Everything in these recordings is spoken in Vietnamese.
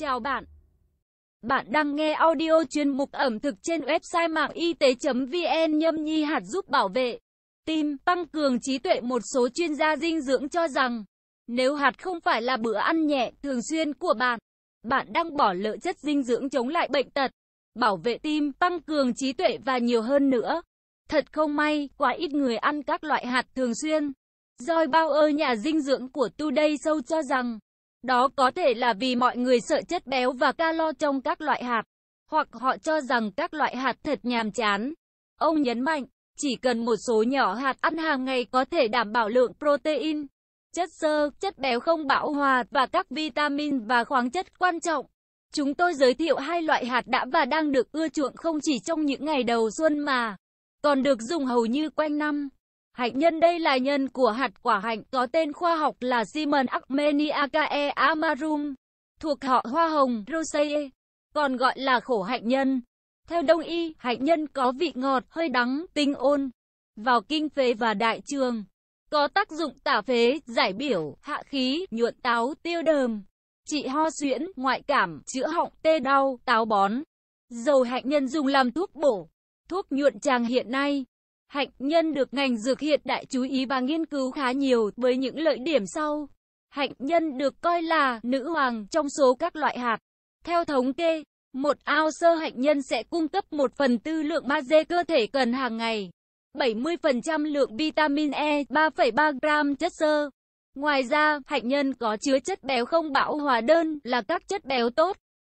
Chào bạn. Bạn đang nghe audio chuyên mục ẩm thực trên website mạng y tế.vn nhâm nhi hạt giúp bảo vệ tim, tăng cường trí tuệ một số chuyên gia dinh dưỡng cho rằng nếu hạt không phải là bữa ăn nhẹ thường xuyên của bạn, bạn đang bỏ lỡ chất dinh dưỡng chống lại bệnh tật, bảo vệ tim, tăng cường trí tuệ và nhiều hơn nữa. Thật không may, quá ít người ăn các loại hạt thường xuyên. Rồi bao ơ nhà dinh dưỡng của Today Show cho rằng đó có thể là vì mọi người sợ chất béo và calo trong các loại hạt, hoặc họ cho rằng các loại hạt thật nhàm chán. Ông nhấn mạnh, chỉ cần một số nhỏ hạt ăn hàng ngày có thể đảm bảo lượng protein, chất xơ, chất béo không bão hòa và các vitamin và khoáng chất quan trọng. Chúng tôi giới thiệu hai loại hạt đã và đang được ưa chuộng không chỉ trong những ngày đầu xuân mà còn được dùng hầu như quanh năm. Hạnh nhân đây là nhân của hạt quả hạnh có tên khoa học là Simon Armeniacae amarum, thuộc họ hoa hồng Rosaceae, còn gọi là khổ hạnh nhân. Theo Đông y, hạnh nhân có vị ngọt, hơi đắng, tinh ôn, vào kinh phế và đại trường, có tác dụng tả phế, giải biểu, hạ khí, nhuận táo, tiêu đờm, trị ho suyễn, ngoại cảm, chữa họng, tê đau, táo bón. Dầu hạnh nhân dùng làm thuốc bổ, thuốc nhuận tràng hiện nay Hạnh nhân được ngành dược hiện đại chú ý và nghiên cứu khá nhiều với những lợi điểm sau. Hạnh nhân được coi là nữ hoàng trong số các loại hạt. Theo thống kê, một ao sơ hạnh nhân sẽ cung cấp một phần tư lượng magie cơ thể cần hàng ngày, 70% lượng vitamin E, 3,3 gram chất xơ. Ngoài ra, hạnh nhân có chứa chất béo không bão hòa đơn là các chất béo tốt.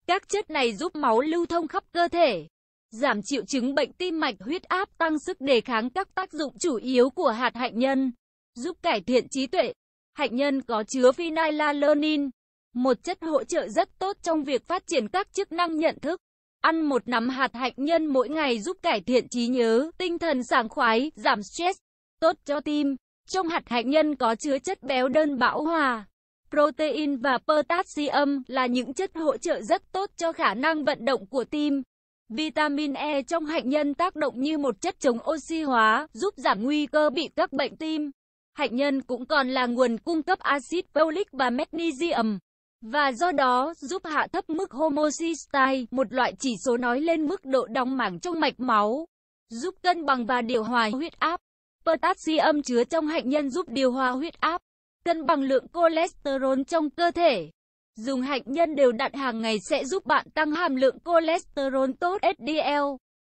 Các chất này giúp máu lưu thông khắp cơ thể, giảm triệu chứng bệnh tim mạch huyết áp tăng sức đề kháng các tác dụng chủ yếu của hạt hạnh nhân, giúp cải thiện trí tuệ. Hạnh nhân có chứa phenylalanine, một chất hỗ trợ rất tốt trong việc phát triển các chức năng nhận thức. Ăn một nắm hạt hạnh nhân mỗi ngày giúp cải thiện trí nhớ, tinh thần sảng khoái, giảm stress, tốt cho tim. Trong hạt hạnh nhân có chứa chất béo đơn bão hòa, protein và potassium là những chất hỗ trợ rất tốt cho khả năng vận động của tim. Vitamin E trong hạnh nhân tác động như một chất chống oxy hóa, giúp giảm nguy cơ bị các bệnh tim. Hạnh nhân cũng còn là nguồn cung cấp axit folic và magnesium, và do đó giúp hạ thấp mức homocysteine, một loại chỉ số nói lên mức độ đóng mảng trong mạch máu, giúp cân bằng và điều hòa huyết áp. Potassium chứa trong hạnh nhân giúp điều hòa huyết áp, cân bằng lượng cholesterol trong cơ thể. Dùng hạnh nhân đều đặn hàng ngày sẽ giúp bạn tăng hàm lượng cholesterol tốt (hdl)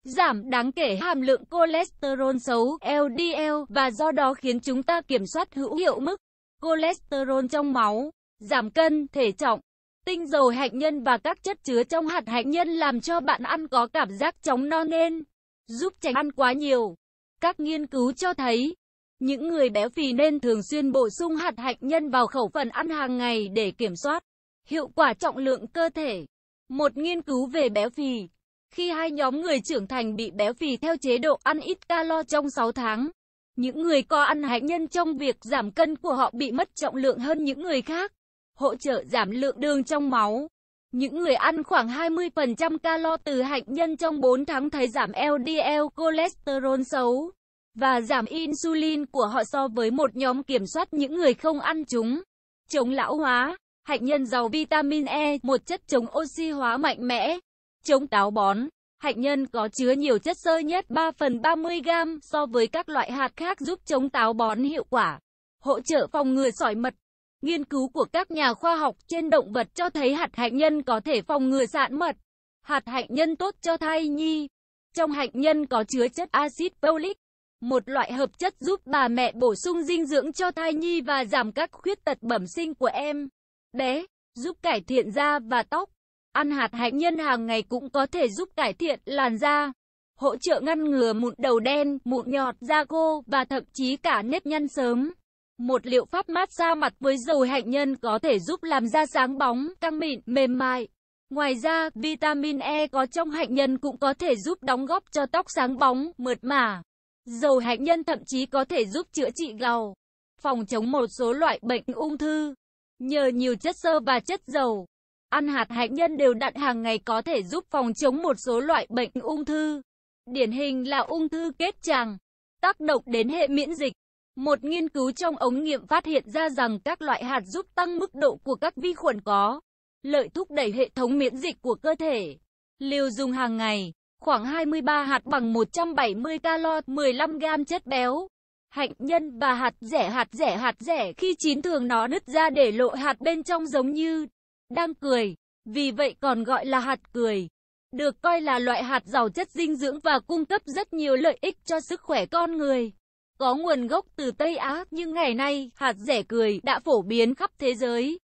giảm đáng kể hàm lượng cholesterol xấu LDL và do đó khiến chúng ta kiểm soát hữu hiệu mức cholesterol trong máu, giảm cân, thể trọng. Tinh dầu hạnh nhân và các chất chứa trong hạt hạnh nhân làm cho bạn ăn có cảm giác chóng no nên, giúp tránh ăn quá nhiều. Các nghiên cứu cho thấy, những người béo phì nên thường xuyên bổ sung hạt hạnh nhân vào khẩu phần ăn hàng ngày để kiểm soát Hiệu quả trọng lượng cơ thể Một nghiên cứu về béo phì Khi hai nhóm người trưởng thành bị béo phì theo chế độ ăn ít calo trong 6 tháng, những người có ăn hạnh nhân trong việc giảm cân của họ bị mất trọng lượng hơn những người khác, hỗ trợ giảm lượng đường trong máu. Những người ăn khoảng 20% calo từ hạnh nhân trong 4 tháng thấy giảm LDL cholesterol xấu và giảm insulin của họ so với một nhóm kiểm soát những người không ăn chúng. Chống lão hóa Hạnh nhân giàu vitamin E, một chất chống oxy hóa mạnh mẽ, chống táo bón. Hạnh nhân có chứa nhiều chất xơ nhất 3 phần 30 gram so với các loại hạt khác giúp chống táo bón hiệu quả, hỗ trợ phòng ngừa sỏi mật. Nghiên cứu của các nhà khoa học trên động vật cho thấy hạt hạnh nhân có thể phòng ngừa sạn mật. Hạt hạnh nhân tốt cho thai nhi. Trong hạnh nhân có chứa chất axit folic, một loại hợp chất giúp bà mẹ bổ sung dinh dưỡng cho thai nhi và giảm các khuyết tật bẩm sinh của em bé, giúp cải thiện da và tóc. Ăn hạt hạnh nhân hàng ngày cũng có thể giúp cải thiện làn da, hỗ trợ ngăn ngừa mụn đầu đen, mụn nhọt, da khô và thậm chí cả nếp nhăn sớm. Một liệu pháp mát xa mặt với dầu hạnh nhân có thể giúp làm da sáng bóng, căng mịn, mềm mại. Ngoài ra, vitamin E có trong hạnh nhân cũng có thể giúp đóng góp cho tóc sáng bóng, mượt mà. Dầu hạnh nhân thậm chí có thể giúp chữa trị gầu, phòng chống một số loại bệnh ung thư. Nhờ nhiều chất xơ và chất dầu, ăn hạt hạnh nhân đều đặn hàng ngày có thể giúp phòng chống một số loại bệnh ung thư. Điển hình là ung thư kết tràng, tác động đến hệ miễn dịch. Một nghiên cứu trong ống nghiệm phát hiện ra rằng các loại hạt giúp tăng mức độ của các vi khuẩn có lợi thúc đẩy hệ thống miễn dịch của cơ thể. Liều dùng hàng ngày, khoảng 23 hạt bằng 170 calo, 15 g chất béo hạnh nhân và hạt rẻ hạt rẻ hạt rẻ khi chín thường nó nứt ra để lộ hạt bên trong giống như đang cười, vì vậy còn gọi là hạt cười. Được coi là loại hạt giàu chất dinh dưỡng và cung cấp rất nhiều lợi ích cho sức khỏe con người. Có nguồn gốc từ Tây Á, nhưng ngày nay, hạt rẻ cười đã phổ biến khắp thế giới.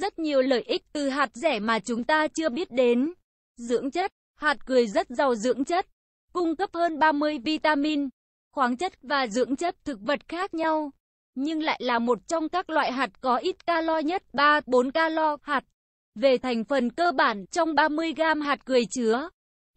Rất nhiều lợi ích từ hạt rẻ mà chúng ta chưa biết đến. Dưỡng chất, hạt cười rất giàu dưỡng chất, cung cấp hơn 30 vitamin, khoáng chất và dưỡng chất thực vật khác nhau, nhưng lại là một trong các loại hạt có ít calo nhất 3-4 calo hạt. Về thành phần cơ bản trong 30 gram hạt cười chứa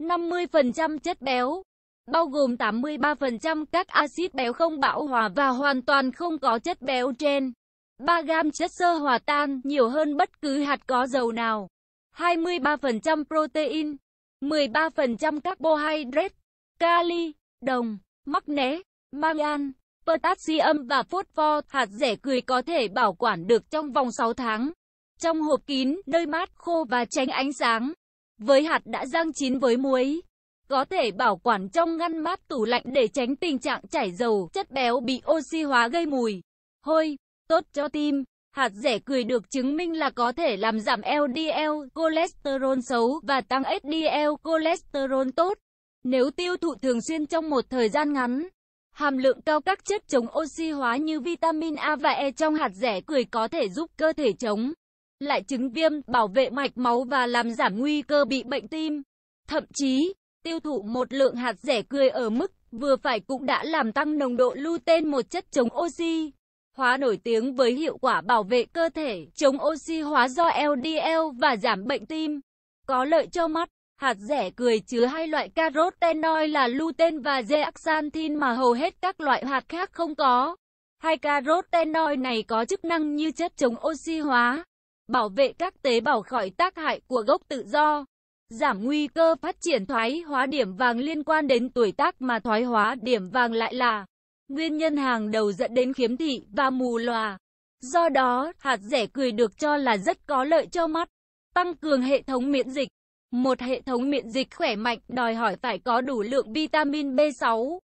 50% chất béo, bao gồm 83% các axit béo không bão hòa và hoàn toàn không có chất béo trên. 3 gram chất xơ hòa tan nhiều hơn bất cứ hạt có dầu nào. 23% protein, 13% carbohydrate, kali, đồng mắc né, magan, potassium và phốt pho, hạt rẻ cười có thể bảo quản được trong vòng 6 tháng. Trong hộp kín, nơi mát, khô và tránh ánh sáng. Với hạt đã rang chín với muối, có thể bảo quản trong ngăn mát tủ lạnh để tránh tình trạng chảy dầu, chất béo bị oxy hóa gây mùi, hôi, tốt cho tim. Hạt rẻ cười được chứng minh là có thể làm giảm LDL, cholesterol xấu và tăng HDL, cholesterol tốt. Nếu tiêu thụ thường xuyên trong một thời gian ngắn, hàm lượng cao các chất chống oxy hóa như vitamin A và E trong hạt rẻ cười có thể giúp cơ thể chống lại chứng viêm, bảo vệ mạch máu và làm giảm nguy cơ bị bệnh tim. Thậm chí, tiêu thụ một lượng hạt rẻ cười ở mức vừa phải cũng đã làm tăng nồng độ lutein một chất chống oxy hóa nổi tiếng với hiệu quả bảo vệ cơ thể, chống oxy hóa do LDL và giảm bệnh tim, có lợi cho mắt, Hạt rẻ cười chứa hai loại carotenoid là lutein và zeaxanthin mà hầu hết các loại hạt khác không có. Hai carotenoid này có chức năng như chất chống oxy hóa, bảo vệ các tế bào khỏi tác hại của gốc tự do, giảm nguy cơ phát triển thoái hóa điểm vàng liên quan đến tuổi tác mà thoái hóa điểm vàng lại là nguyên nhân hàng đầu dẫn đến khiếm thị và mù lòa. Do đó, hạt rẻ cười được cho là rất có lợi cho mắt, tăng cường hệ thống miễn dịch, một hệ thống miễn dịch khỏe mạnh đòi hỏi phải có đủ lượng vitamin B6.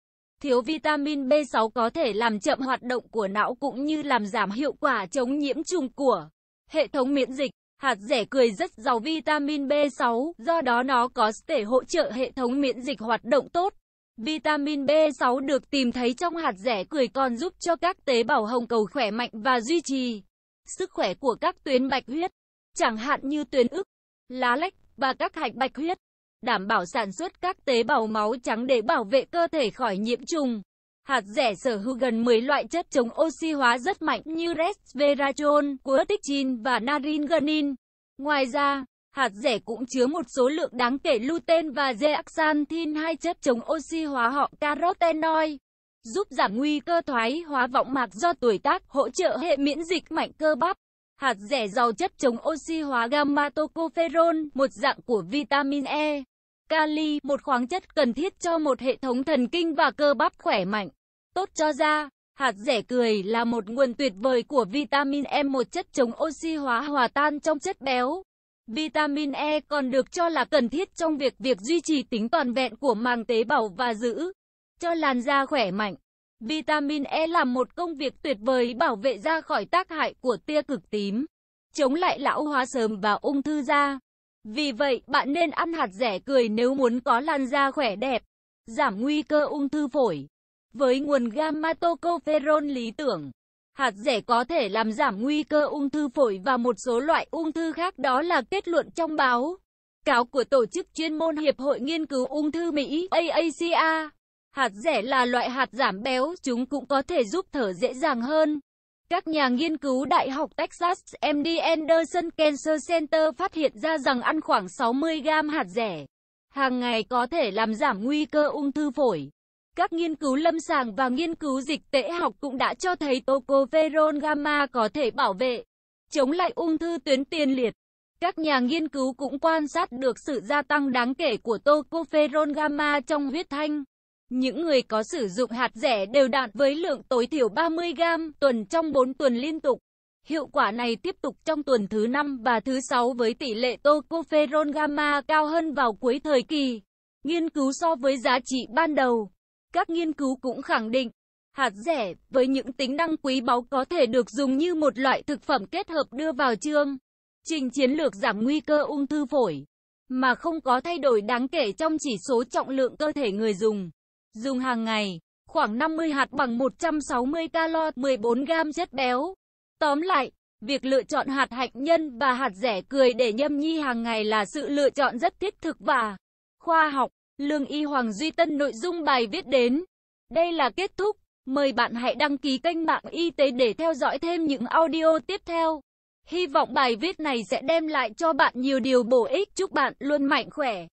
Thiếu vitamin B6 có thể làm chậm hoạt động của não cũng như làm giảm hiệu quả chống nhiễm trùng của hệ thống miễn dịch. Hạt rẻ cười rất giàu vitamin B6, do đó nó có thể hỗ trợ hệ thống miễn dịch hoạt động tốt. Vitamin B6 được tìm thấy trong hạt rẻ cười còn giúp cho các tế bào hồng cầu khỏe mạnh và duy trì sức khỏe của các tuyến bạch huyết, chẳng hạn như tuyến ức, lá lách và các hạch bạch huyết, đảm bảo sản xuất các tế bào máu trắng để bảo vệ cơ thể khỏi nhiễm trùng. Hạt rẻ sở hữu gần 10 loại chất chống oxy hóa rất mạnh như resveratrol, quercetin và naringenin. Ngoài ra, hạt rẻ cũng chứa một số lượng đáng kể lutein và zeaxanthin hai chất chống oxy hóa họ carotenoid giúp giảm nguy cơ thoái hóa võng mạc do tuổi tác, hỗ trợ hệ miễn dịch mạnh cơ bắp. Hạt rẻ giàu chất chống oxy hóa gamma tocopherol, một dạng của vitamin E. Kali, một khoáng chất cần thiết cho một hệ thống thần kinh và cơ bắp khỏe mạnh, tốt cho da. Hạt rẻ cười là một nguồn tuyệt vời của vitamin E, một chất chống oxy hóa hòa tan trong chất béo. Vitamin E còn được cho là cần thiết trong việc việc duy trì tính toàn vẹn của màng tế bào và giữ cho làn da khỏe mạnh. Vitamin E là một công việc tuyệt vời bảo vệ da khỏi tác hại của tia cực tím, chống lại lão hóa sớm và ung thư da. Vì vậy, bạn nên ăn hạt rẻ cười nếu muốn có làn da khỏe đẹp, giảm nguy cơ ung thư phổi. Với nguồn gamma tocopherol lý tưởng, hạt rẻ có thể làm giảm nguy cơ ung thư phổi và một số loại ung thư khác đó là kết luận trong báo cáo của tổ chức chuyên môn Hiệp hội Nghiên cứu Ung thư Mỹ (AACR). Hạt rẻ là loại hạt giảm béo, chúng cũng có thể giúp thở dễ dàng hơn. Các nhà nghiên cứu Đại học Texas MD Anderson Cancer Center phát hiện ra rằng ăn khoảng 60 gram hạt rẻ hàng ngày có thể làm giảm nguy cơ ung thư phổi. Các nghiên cứu lâm sàng và nghiên cứu dịch tễ học cũng đã cho thấy tocopherol gamma có thể bảo vệ, chống lại ung thư tuyến tiền liệt. Các nhà nghiên cứu cũng quan sát được sự gia tăng đáng kể của tocopherol gamma trong huyết thanh. Những người có sử dụng hạt rẻ đều đặn với lượng tối thiểu 30 gram tuần trong 4 tuần liên tục. Hiệu quả này tiếp tục trong tuần thứ 5 và thứ 6 với tỷ lệ tocopherol gamma cao hơn vào cuối thời kỳ. Nghiên cứu so với giá trị ban đầu. Các nghiên cứu cũng khẳng định, hạt rẻ với những tính năng quý báu có thể được dùng như một loại thực phẩm kết hợp đưa vào chương trình chiến lược giảm nguy cơ ung thư phổi mà không có thay đổi đáng kể trong chỉ số trọng lượng cơ thể người dùng. Dùng hàng ngày, khoảng 50 hạt bằng 160 calo, 14 gram chất béo. Tóm lại, việc lựa chọn hạt hạnh nhân và hạt rẻ cười để nhâm nhi hàng ngày là sự lựa chọn rất thiết thực và khoa học. Lương Y Hoàng Duy Tân nội dung bài viết đến. Đây là kết thúc. Mời bạn hãy đăng ký kênh mạng y tế để theo dõi thêm những audio tiếp theo. Hy vọng bài viết này sẽ đem lại cho bạn nhiều điều bổ ích. Chúc bạn luôn mạnh khỏe.